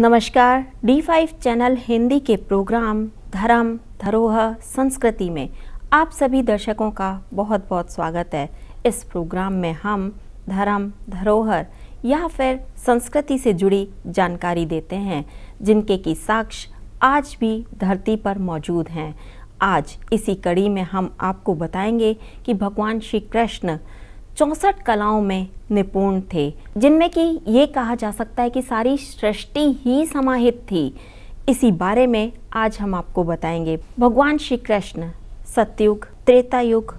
नमस्कार D5 channel Hindi के programme धर्म धरोहर संस्कृति में आप सभी दर्शकों का बहुत बहुत स्वागत है इस प्रोग्राम में हम धर्म धरोहर या फिर संस्कृति से जुड़ी जानकारी देते हैं जिनके की साक्ष आज भी धरती पर मौजूद हैं आज इसी कड़ी में हम आपको बताएंगे कि भगवान श्री कृष्ण चौंसठ कलाओं में निपुण थे जिनमें कि ये कहा जा सकता है कि सारी सृष्टि ही समाहित थी इसी बारे में आज हम आपको बताएंगे भगवान श्री कृष्ण सत्युग त्रेता युग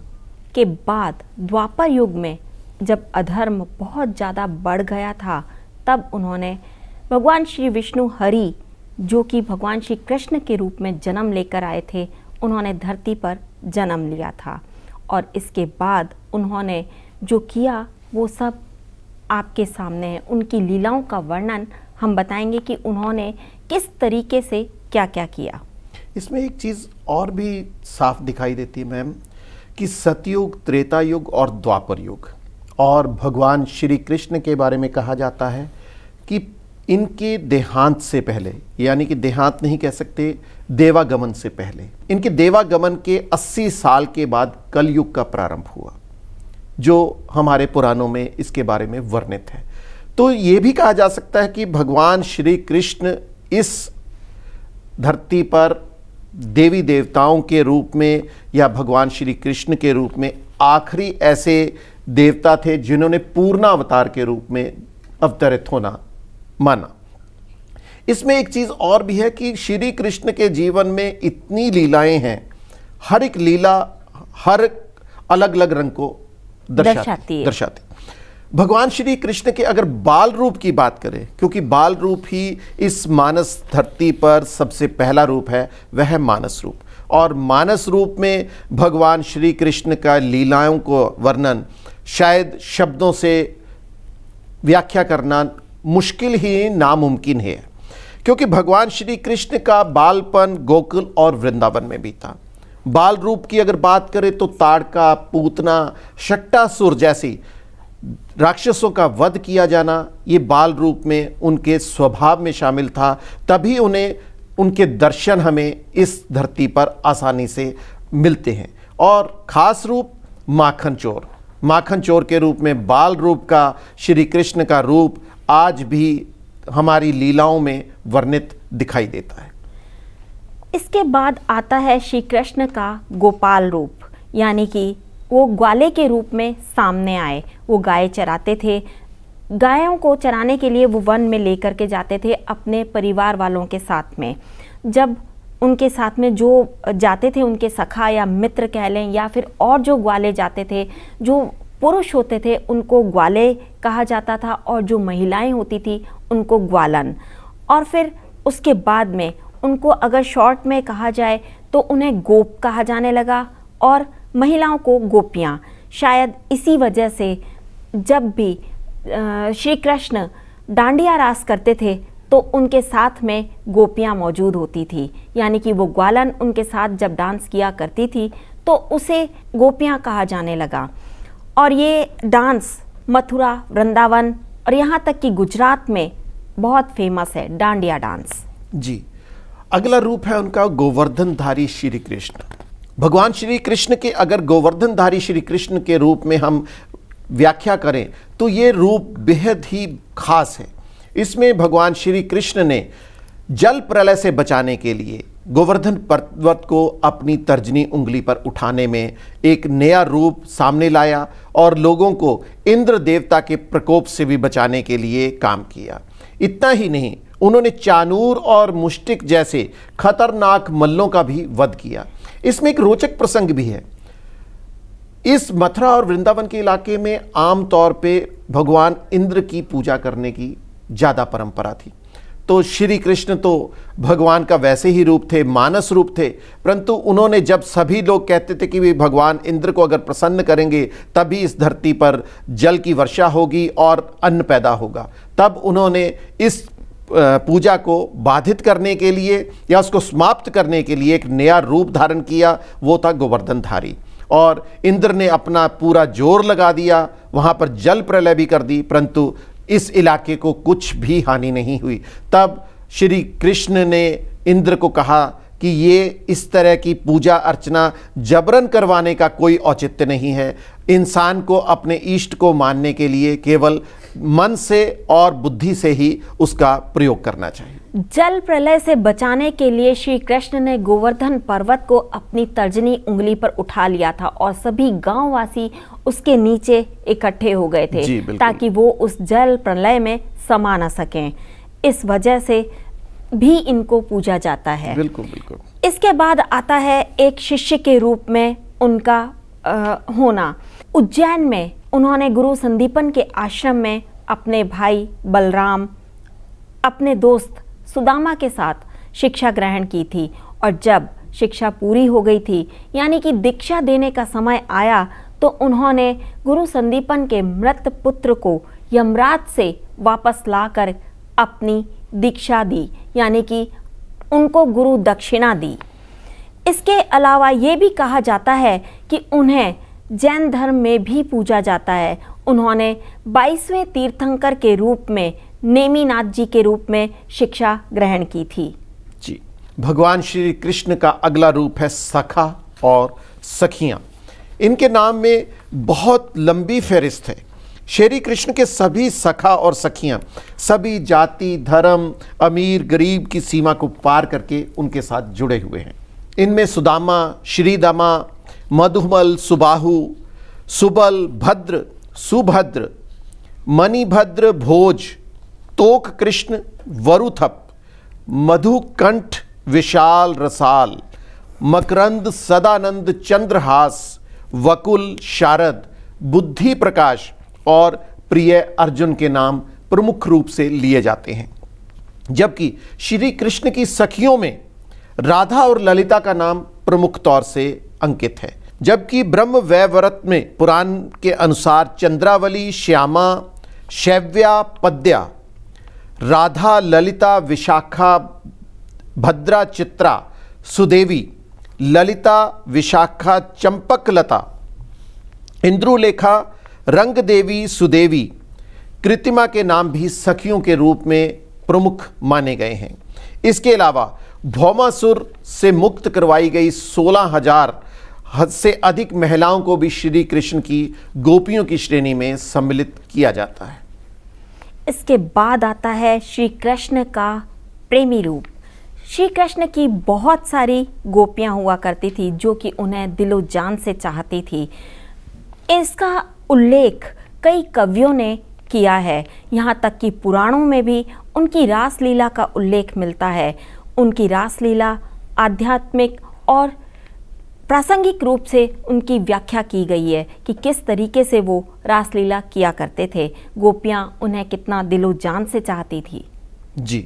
के बाद द्वापर युग में जब अधर्म बहुत ज़्यादा बढ़ गया था तब उन्होंने भगवान श्री विष्णु हरि जो कि भगवान श्री कृष्ण के रूप में जन्म लेकर आए थे उन्होंने धरती पर जन्म लिया था और इसके बाद उन्होंने जो किया वो सब आपके सामने है उनकी लीलाओं का वर्णन हम बताएंगे कि उन्होंने किस तरीके से क्या क्या किया इसमें एक चीज़ और भी साफ दिखाई देती है मैम कि सतयुग त्रेता युग और द्वापर युग और भगवान श्री कृष्ण के बारे में कहा जाता है कि इनके देहांत से पहले यानी कि देहांत नहीं कह सकते देवागमन से पहले इनके देवागमन के 80 साल के बाद कलयुग का प्रारंभ हुआ जो हमारे पुराणों में इसके बारे में वर्णित है तो ये भी कहा जा सकता है कि भगवान श्री कृष्ण इस धरती पर देवी देवताओं के रूप में या भगवान श्री कृष्ण के रूप में आखिरी ऐसे देवता थे जिन्होंने पूर्णावतार के रूप में अवतरित होना माना इसमें एक चीज़ और भी है कि श्री कृष्ण के जीवन में इतनी लीलाएं हैं हर एक लीला हर अलग अलग रंग को दर्शाती दर्शाती भगवान श्री कृष्ण के अगर बाल रूप की बात करें क्योंकि बाल रूप ही इस मानस धरती पर सबसे पहला रूप है वह मानस रूप और मानस रूप में भगवान श्री कृष्ण का लीलाओं को वर्णन शायद शब्दों से व्याख्या करना मुश्किल ही नामुमकिन है क्योंकि भगवान श्री कृष्ण का बालपन गोकुल और वृंदावन में भी था बाल रूप की अगर बात करें तो ताड़का पूतना शट्टासुर जैसी राक्षसों का वध किया जाना ये बाल रूप में उनके स्वभाव में शामिल था तभी उन्हें उनके दर्शन हमें इस धरती पर आसानी से मिलते हैं और ख़ास रूप माखन चोर माखन चोर के रूप में बाल रूप का श्री कृष्ण का रूप आज भी हमारी लीलाओं में वर्णित दिखाई देता है इसके बाद आता है श्री कृष्ण का गोपाल रूप यानी कि वो ग्वाले के रूप में सामने आए वो गाय चराते थे गायों को चराने के लिए वो वन में लेकर के जाते थे अपने परिवार वालों के साथ में जब उनके साथ में जो जाते थे उनके सखा या मित्र कह लें या फिर और जो ग्वाले जाते थे जो पुरुष होते थे उनको ग्वाले कहा जाता था और जो महिलाएं होती थी उनको ग्वालन और फिर उसके बाद में उनको अगर शॉर्ट में कहा जाए तो उन्हें गोप कहा जाने लगा और महिलाओं को गोपियाँ शायद इसी वजह से जब भी श्री कृष्ण डांडिया रास करते थे तो उनके साथ में गोपियाँ मौजूद होती थी यानी कि वो ग्वालन उनके साथ जब डांस किया करती थी तो उसे गोपियाँ कहा जाने लगा और ये डांस मथुरा वृंदावन और यहाँ तक कि गुजरात में बहुत फेमस है डांडिया डांस जी अगला रूप है उनका गोवर्धनधारी श्री कृष्ण भगवान श्री कृष्ण के अगर गोवर्धनधारी श्री कृष्ण के रूप में हम व्याख्या करें तो ये रूप बेहद ही खास है इसमें भगवान श्री कृष्ण ने जल प्रलय से बचाने के लिए गोवर्धन पर्वत को अपनी तर्जनी उंगली पर उठाने में एक नया रूप सामने लाया और लोगों को इंद्र देवता के प्रकोप से भी बचाने के लिए काम किया इतना ही नहीं उन्होंने चानूर और मुश्तिक जैसे खतरनाक मल्लों का भी वध किया इसमें एक रोचक प्रसंग भी है इस मथुरा और वृंदावन के इलाके में आम तौर पे भगवान इंद्र की पूजा करने की ज़्यादा परंपरा थी तो श्री कृष्ण तो भगवान का वैसे ही रूप थे मानस रूप थे परंतु उन्होंने जब सभी लोग कहते थे कि वे भगवान इंद्र को अगर प्रसन्न करेंगे तभी इस धरती पर जल की वर्षा होगी और अन्न पैदा होगा तब उन्होंने इस पूजा को बाधित करने के लिए या उसको समाप्त करने के लिए एक नया रूप धारण किया वो था गोवर्धनधारी और इंद्र ने अपना पूरा जोर लगा दिया वहाँ पर जल प्रलय भी कर दी परंतु इस इलाके को कुछ भी हानि नहीं हुई तब श्री कृष्ण ने इंद्र को कहा कि ये इस तरह की पूजा अर्चना जबरन करवाने का कोई औचित्य नहीं है इंसान को अपने इष्ट को मानने के लिए केवल मन से और बुद्धि से ही उसका प्रयोग करना चाहिए जल प्रलय से बचाने के लिए श्री कृष्ण ने गोवर्धन पर्वत को अपनी तर्जनी उंगली पर उठा लिया था और सभी गांववासी उसके नीचे इकट्ठे हो गए थे ताकि वो उस जल प्रलय में समा न सकें इस वजह से भी इनको पूजा जाता है बिल्कुल बिल्कुल इसके बाद आता है एक शिष्य के रूप में उनका आ, होना उज्जैन में उन्होंने गुरु संदीपन के आश्रम में अपने भाई बलराम अपने दोस्त सुदामा के साथ शिक्षा ग्रहण की थी और जब शिक्षा पूरी हो गई थी यानी कि दीक्षा देने का समय आया तो उन्होंने गुरु संदीपन के मृत पुत्र को यमराज से वापस लाकर अपनी दीक्षा दी यानी कि उनको गुरु दक्षिणा दी इसके अलावा ये भी कहा जाता है कि उन्हें जैन धर्म में भी पूजा जाता है उन्होंने 22वें तीर्थंकर के रूप में नेमीनाथ जी के रूप में शिक्षा ग्रहण की थी जी भगवान श्री कृष्ण का अगला रूप है सखा और सखिया इनके नाम में बहुत लंबी फहरिस्त है श्री कृष्ण के सभी सखा और सखियां सभी जाति धर्म अमीर गरीब की सीमा को पार करके उनके साथ जुड़े हुए हैं इनमें सुदामा श्रीदामा मधुमल सुबाहु सुबल भद्र सुभद्र मणिभद्र भोज तोक कृष्ण वरुथप मधुकंठ विशाल रसाल मकरंद सदानंद चंद्रहास वकुल शारद बुद्धि प्रकाश और प्रिय अर्जुन के नाम प्रमुख रूप से लिए जाते हैं जबकि श्री कृष्ण की सखियों में राधा और ललिता का नाम प्रमुख तौर से अंकित है जबकि ब्रह्म वैवरत में पुराण के अनुसार चंद्रावली श्यामा शैव्या पद्या राधा ललिता विशाखा भद्रा चित्रा सुदेवी ललिता विशाखा चंपकलता इंद्रुलेखा रंगदेवी सुदेवी कृतिमा के नाम भी सखियों के रूप में प्रमुख माने गए हैं इसके अलावा भौमासुर से मुक्त करवाई गई सोलह हजार हद से अधिक महिलाओं को भी श्री कृष्ण की गोपियों की श्रेणी में सम्मिलित किया जाता है इसके बाद आता है श्री कृष्ण का प्रेमी रूप श्री कृष्ण की बहुत सारी गोपियां हुआ करती थी जो कि उन्हें दिलो जान से चाहती थी इसका उल्लेख कई कवियों ने किया है यहाँ तक कि पुराणों में भी उनकी रासलीला का उल्लेख मिलता है उनकी रासलीला आध्यात्मिक और प्रासंगिक रूप से उनकी व्याख्या की गई है कि किस तरीके से वो रासलीला किया करते थे गोपियाँ उन्हें कितना दिलो जान से चाहती थी जी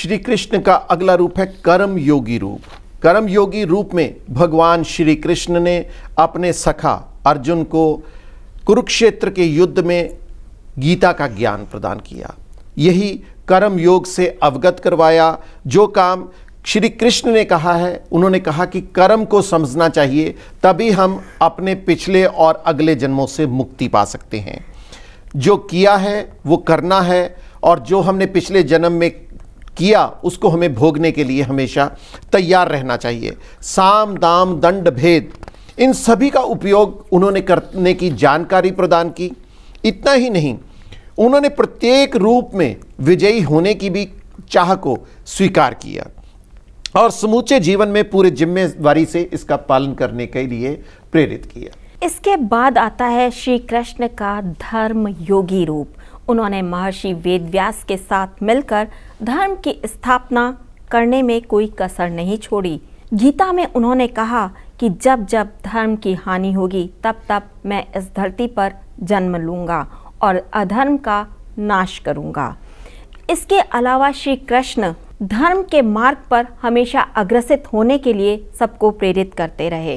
श्री कृष्ण का अगला रूप है कर्म योगी रूप कर्म योगी रूप में भगवान श्री कृष्ण ने अपने सखा अर्जुन को कुरुक्षेत्र के युद्ध में गीता का ज्ञान प्रदान किया यही कर्म योग से अवगत करवाया जो काम श्री कृष्ण ने कहा है उन्होंने कहा कि कर्म को समझना चाहिए तभी हम अपने पिछले और अगले जन्मों से मुक्ति पा सकते हैं जो किया है वो करना है और जो हमने पिछले जन्म में किया उसको हमें भोगने के लिए हमेशा तैयार रहना चाहिए साम दाम दंड भेद इन सभी का उपयोग उन्होंने करने की जानकारी प्रदान की इतना ही नहीं उन्होंने प्रत्येक रूप में विजयी होने की भी चाह को स्वीकार किया और समूचे जीवन में पूरे जिम्मेदारी से इसका पालन करने के लिए प्रेरित किया इसके बाद आता है श्री कृष्ण का धर्म योगी रूप उन्होंने महर्षि वेदव्यास के साथ मिलकर धर्म की स्थापना करने में कोई कसर नहीं छोड़ी गीता में उन्होंने कहा कि जब जब धर्म की हानि होगी तब तब मैं इस धरती पर जन्म लूंगा और अधर्म का नाश करूंगा इसके अलावा श्री कृष्ण धर्म के मार्ग पर हमेशा अग्रसित होने के लिए सबको प्रेरित करते रहे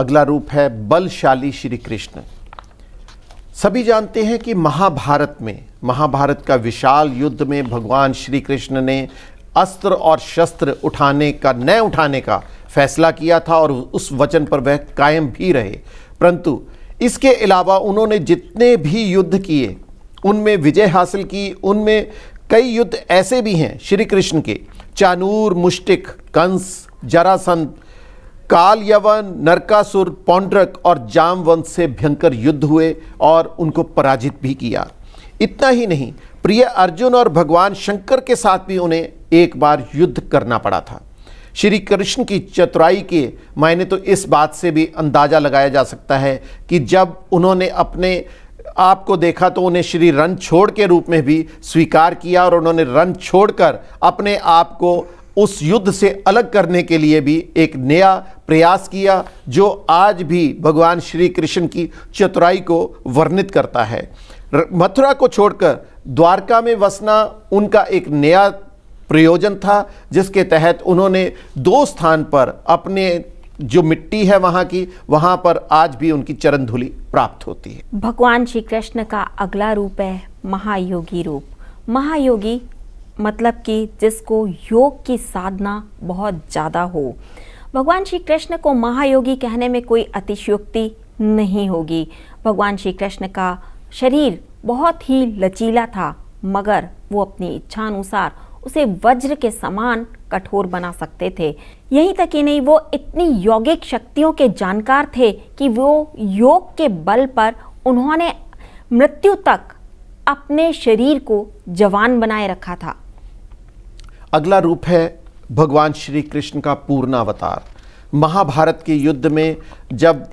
अगला रूप है बलशाली श्री कृष्ण सभी जानते हैं कि महाभारत में महाभारत का विशाल युद्ध में भगवान श्री कृष्ण ने अस्त्र और शस्त्र उठाने का न उठाने का फैसला किया था और उस वचन पर वह कायम भी रहे परंतु इसके अलावा उन्होंने जितने भी युद्ध किए उनमें विजय हासिल की उनमें कई युद्ध ऐसे भी हैं श्री कृष्ण के चानूर मुष्टिक कंस जरासंत काल यवन नरकासुर पौंड्रक और जामवंत से भयंकर युद्ध हुए और उनको पराजित भी किया इतना ही नहीं प्रिय अर्जुन और भगवान शंकर के साथ भी उन्हें एक बार युद्ध करना पड़ा था श्री कृष्ण की चतुराई के मायने तो इस बात से भी अंदाज़ा लगाया जा सकता है कि जब उन्होंने अपने आपको देखा तो उन्हें श्री रन छोड़ के रूप में भी स्वीकार किया और उन्होंने रन छोड़कर अपने आप को उस युद्ध से अलग करने के लिए भी एक नया प्रयास किया जो आज भी भगवान श्री कृष्ण की चतुराई को वर्णित करता है मथुरा को छोड़कर द्वारका में बसना उनका एक नया प्रयोजन था जिसके तहत उन्होंने दो स्थान पर अपने जो मिट्टी है वहाँ की वहां पर आज भी उनकी चरण धुली प्राप्त होती है भगवान श्री कृष्ण का अगला रूप है महायोगी रूप महायोगी मतलब कि जिसको योग की साधना बहुत ज़्यादा हो भगवान श्री कृष्ण को महायोगी कहने में कोई अतिशयोक्ति नहीं होगी भगवान श्री कृष्ण का शरीर बहुत ही लचीला था मगर वो अपनी इच्छा अनुसार उसे वज्र के समान कठोर बना सकते थे यहीं तक ही नहीं वो इतनी यौगिक शक्तियों के जानकार थे कि वो योग के बल पर उन्होंने मृत्यु तक अपने शरीर को जवान बनाए रखा था अगला रूप है भगवान श्री कृष्ण का पूर्ण अवतार महाभारत के युद्ध में जब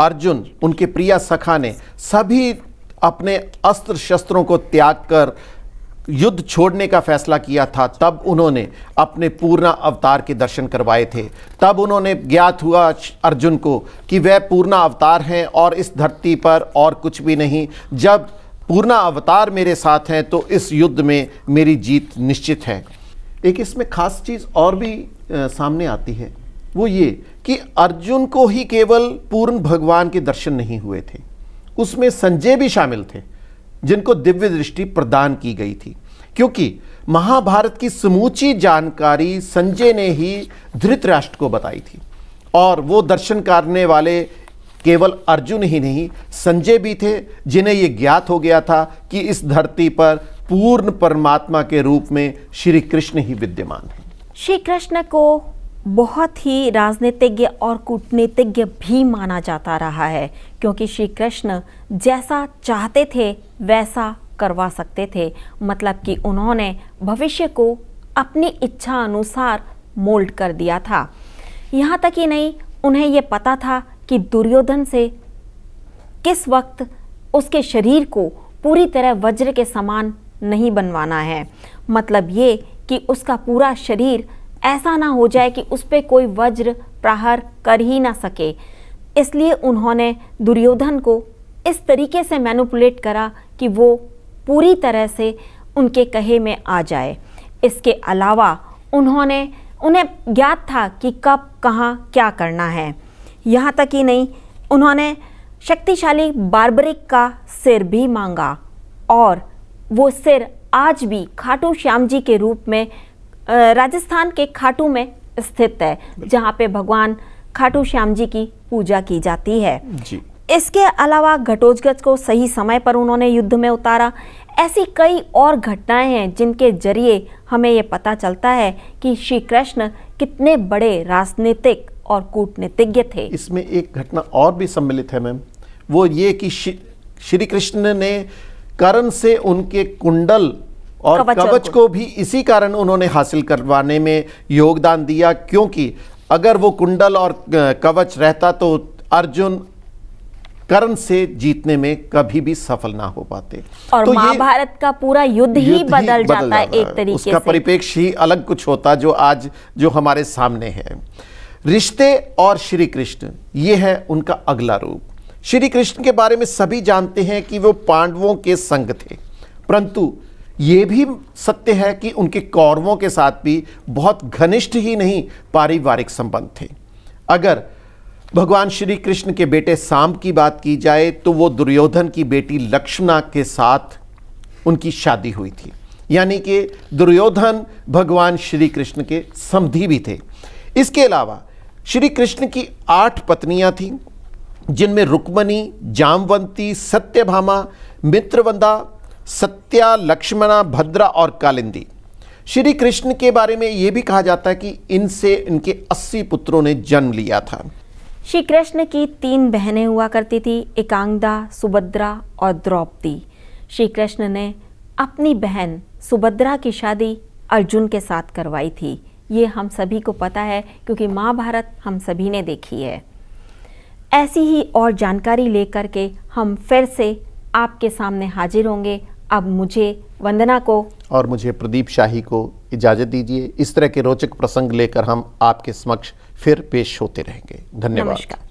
अर्जुन उनके प्रिया सखा ने सभी अपने अस्त्र शस्त्रों को त्याग कर युद्ध छोड़ने का फैसला किया था तब उन्होंने अपने पूर्णा अवतार के दर्शन करवाए थे तब उन्होंने ज्ञात हुआ अर्जुन को कि वह पूर्णा अवतार हैं और इस धरती पर और कुछ भी नहीं जब पूर्णा अवतार मेरे साथ हैं तो इस युद्ध में मेरी जीत निश्चित है एक इसमें खास चीज़ और भी आ, सामने आती है वो ये कि अर्जुन को ही केवल पूर्ण भगवान के दर्शन नहीं हुए थे उसमें संजय भी शामिल थे जिनको दिव्य दृष्टि प्रदान की गई थी क्योंकि महाभारत की समूची जानकारी संजय ने ही धृतराष्ट्र को बताई थी और वो दर्शन करने वाले केवल अर्जुन ही नहीं संजय भी थे जिन्हें ये ज्ञात हो गया था कि इस धरती पर पूर्ण परमात्मा के रूप में श्री कृष्ण ही विद्यमान है श्री कृष्ण को बहुत ही राजनीतिज्ञ और कूटनीतिज्ञ भी माना जाता रहा है क्योंकि श्री कृष्ण जैसा चाहते थे वैसा करवा सकते थे मतलब कि उन्होंने भविष्य को अपनी इच्छा अनुसार मोल्ड कर दिया था यहाँ तक ही नहीं उन्हें ये पता था कि दुर्योधन से किस वक्त उसके शरीर को पूरी तरह वज्र के समान नहीं बनवाना है मतलब ये कि उसका पूरा शरीर ऐसा ना हो जाए कि उस पर कोई वज्र प्रहार कर ही ना सके इसलिए उन्होंने दुर्योधन को इस तरीके से मैनुपुलेट करा कि वो पूरी तरह से उनके कहे में आ जाए इसके अलावा उन्होंने उन्हें ज्ञात था कि कब कहाँ क्या करना है यहाँ तक ही नहीं उन्होंने शक्तिशाली बार्बरिक का सिर भी मांगा और वो सिर आज भी खाटू श्याम जी के रूप में राजस्थान के खाटू में स्थित है जहाँ पे भगवान खाटू श्याम जी की पूजा की जाती है जी। इसके अलावा घटोजगज को सही समय पर उन्होंने युद्ध में उतारा ऐसी कई और घटनाएं हैं जिनके जरिए हमें ये पता चलता है कि श्री कृष्ण कितने बड़े राजनीतिक और कूटनीतिज्ञ थे इसमें एक घटना और भी सम्मिलित है मैम वो ये कि श्री कृष्ण ने करण से उनके कुंडल और कवच, कवच को भी इसी कारण उन्होंने हासिल करवाने में योगदान दिया क्योंकि अगर वो कुंडल और कवच रहता तो अर्जुन कर्ण से जीतने में कभी भी सफल ना हो पाते और तो महाभारत का पूरा युद्ध ही युद्ध बदल, ही बदल जाता है एक तरीके उसका से परिपेक्ष ही अलग कुछ होता जो आज जो हमारे सामने है रिश्ते और श्री कृष्ण ये है उनका अगला रूप श्री कृष्ण के बारे में सभी जानते हैं कि वो पांडवों के संग थे परंतु ये भी सत्य है कि उनके कौरवों के साथ भी बहुत घनिष्ठ ही नहीं पारिवारिक संबंध थे अगर भगवान श्री कृष्ण के बेटे सांब की बात की जाए तो वो दुर्योधन की बेटी लक्ष्मणा के साथ उनकी शादी हुई थी यानी कि दुर्योधन भगवान श्री कृष्ण के समधि भी थे इसके अलावा श्री कृष्ण की आठ पत्नियां थीं जिनमें रुक्मणी जामवंती सत्यभामा मित्रवंदा सत्या लक्ष्मणा भद्रा और कालिंदी श्री कृष्ण के बारे में यह भी कहा जाता है कि इनसे इनके अस्सी पुत्रों ने जन्म लिया था श्री कृष्ण की तीन बहनें हुआ करती थी एकांगदा सुभद्रा और द्रौपदी श्री कृष्ण ने अपनी बहन सुभद्रा की शादी अर्जुन के साथ करवाई थी ये हम सभी को पता है क्योंकि महाभारत हम सभी ने देखी है ऐसी ही और जानकारी लेकर के हम फिर से आपके सामने हाजिर होंगे अब मुझे वंदना को और मुझे प्रदीप शाही को इजाज़त दीजिए इस तरह के रोचक प्रसंग लेकर हम आपके समक्ष फिर पेश होते रहेंगे धन्यवाद